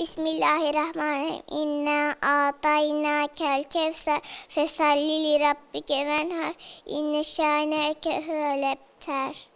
Bismillahirrahmanirrahim. İnna atayna kel kevser fesallili li rabbike venher. İnne şâne eke hölebter.